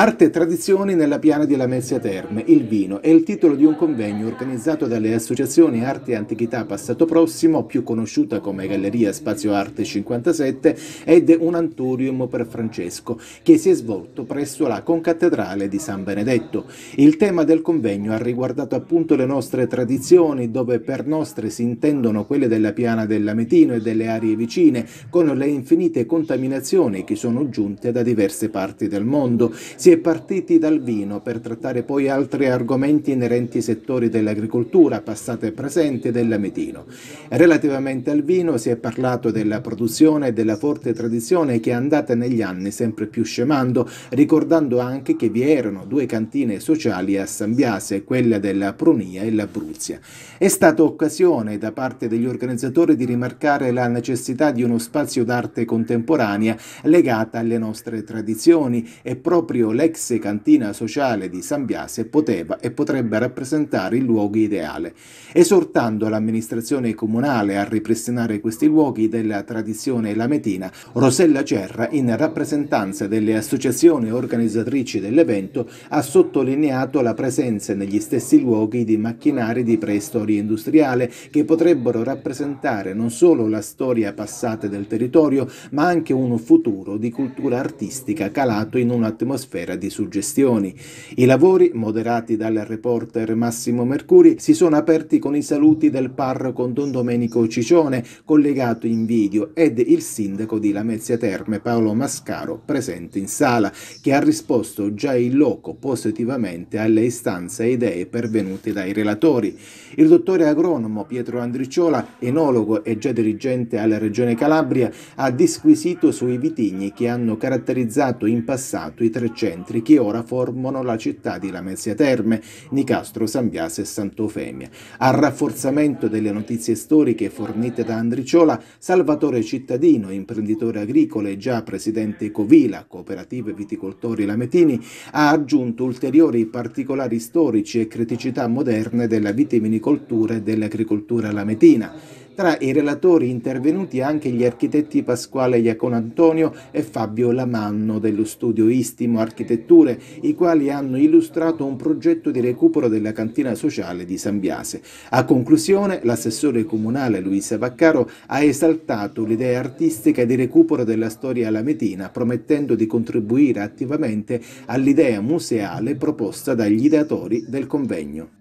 Arte e tradizioni nella piana di Lamezia Terme, il vino è il titolo di un convegno organizzato dalle associazioni Arte e Antichità Passato Prossimo, più conosciuta come Galleria Spazio Arte 57, ed un anturium per Francesco, che si è svolto presso la concattedrale di San Benedetto. Il tema del convegno ha riguardato appunto le nostre tradizioni, dove per nostre si intendono quelle della piana dell'Ametino e delle aree vicine, con le infinite contaminazioni che sono giunte da diverse parti del mondo. Si si è partiti dal vino per trattare poi altri argomenti inerenti ai settori dell'agricoltura, passato e presente, dell'Ametino. Relativamente al vino si è parlato della produzione e della forte tradizione che è andata negli anni sempre più scemando, ricordando anche che vi erano due cantine sociali a Sambiase, quella della Prunia e la Bruzia. È stata occasione da parte degli organizzatori di rimarcare la necessità di uno spazio d'arte contemporanea legata alle nostre tradizioni e proprio l'ex cantina sociale di San Biase poteva e potrebbe rappresentare il luogo ideale, esortando l'amministrazione comunale a ripristinare questi luoghi della tradizione lametina, Rosella Cerra, in rappresentanza delle associazioni organizzatrici dell'evento, ha sottolineato la presenza negli stessi luoghi di macchinari di preistoria industriale che potrebbero rappresentare non solo la storia passata del territorio, ma anche un futuro di cultura artistica calato in un'atmosfera un'atmosfera di suggestioni. I lavori, moderati dal reporter Massimo Mercuri, si sono aperti con i saluti del parroco Don Domenico Ciccione, collegato in video, ed il sindaco di Lamezia Terme Paolo Mascaro, presente in sala, che ha risposto già in loco positivamente alle istanze e idee pervenute dai relatori. Il dottore agronomo Pietro Andricciola, enologo e già dirigente alla Regione Calabria, ha disquisito sui vitigni che hanno caratterizzato in passato i 300 centri che ora formano la città di Lamezia Terme, Nicastro, San Biase e Sant'Eufemia. Al rafforzamento delle notizie storiche fornite da Andriciola, Salvatore Cittadino, imprenditore agricolo e già presidente Covila, cooperative viticoltori lametini, ha aggiunto ulteriori particolari storici e criticità moderne della vitivinicoltura e dell'agricoltura lametina. Tra i relatori intervenuti anche gli architetti Pasquale Iaconantonio e Fabio Lamanno dello studio Istimo Architetture, i quali hanno illustrato un progetto di recupero della cantina sociale di San Biase. A conclusione, l'assessore comunale Luisa Vaccaro ha esaltato l'idea artistica di recupero della storia lametina, promettendo di contribuire attivamente all'idea museale proposta dagli ideatori del convegno.